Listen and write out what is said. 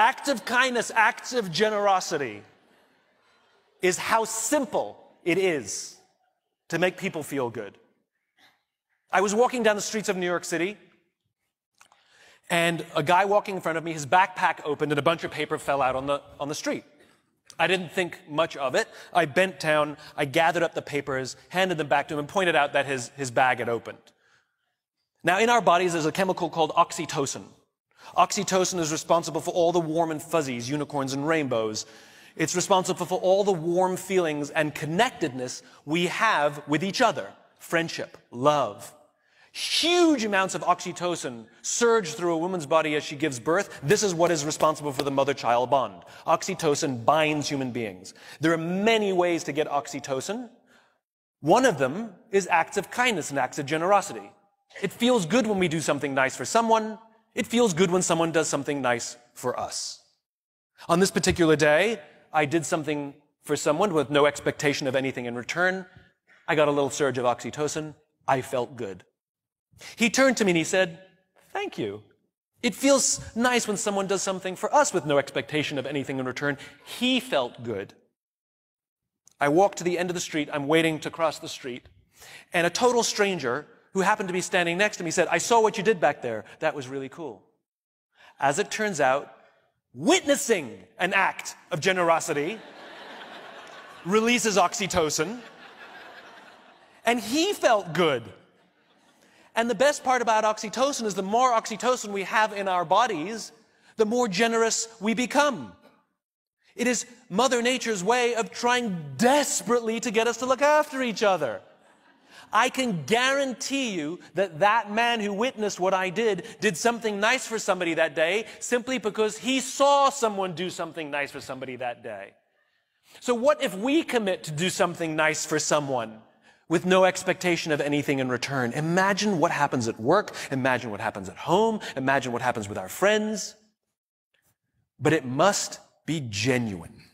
Acts of kindness, acts of generosity is how simple it is to make people feel good. I was walking down the streets of New York City, and a guy walking in front of me, his backpack opened and a bunch of paper fell out on the, on the street. I didn't think much of it. I bent down, I gathered up the papers, handed them back to him, and pointed out that his, his bag had opened. Now, in our bodies, there's a chemical called oxytocin. Oxytocin is responsible for all the warm and fuzzies, unicorns and rainbows. It's responsible for all the warm feelings and connectedness we have with each other. Friendship, love. Huge amounts of oxytocin surge through a woman's body as she gives birth. This is what is responsible for the mother-child bond. Oxytocin binds human beings. There are many ways to get oxytocin. One of them is acts of kindness and acts of generosity. It feels good when we do something nice for someone. It feels good when someone does something nice for us. On this particular day, I did something for someone with no expectation of anything in return. I got a little surge of oxytocin. I felt good. He turned to me and he said, Thank you. It feels nice when someone does something for us with no expectation of anything in return. He felt good. I walk to the end of the street. I'm waiting to cross the street. And a total stranger who happened to be standing next to me said, I saw what you did back there. That was really cool. As it turns out, witnessing an act of generosity releases oxytocin. And he felt good. And the best part about oxytocin is the more oxytocin we have in our bodies, the more generous we become. It is Mother Nature's way of trying desperately to get us to look after each other. I can guarantee you that that man who witnessed what I did did something nice for somebody that day simply because he saw someone do something nice for somebody that day. So what if we commit to do something nice for someone with no expectation of anything in return? Imagine what happens at work. Imagine what happens at home. Imagine what happens with our friends. But it must be genuine.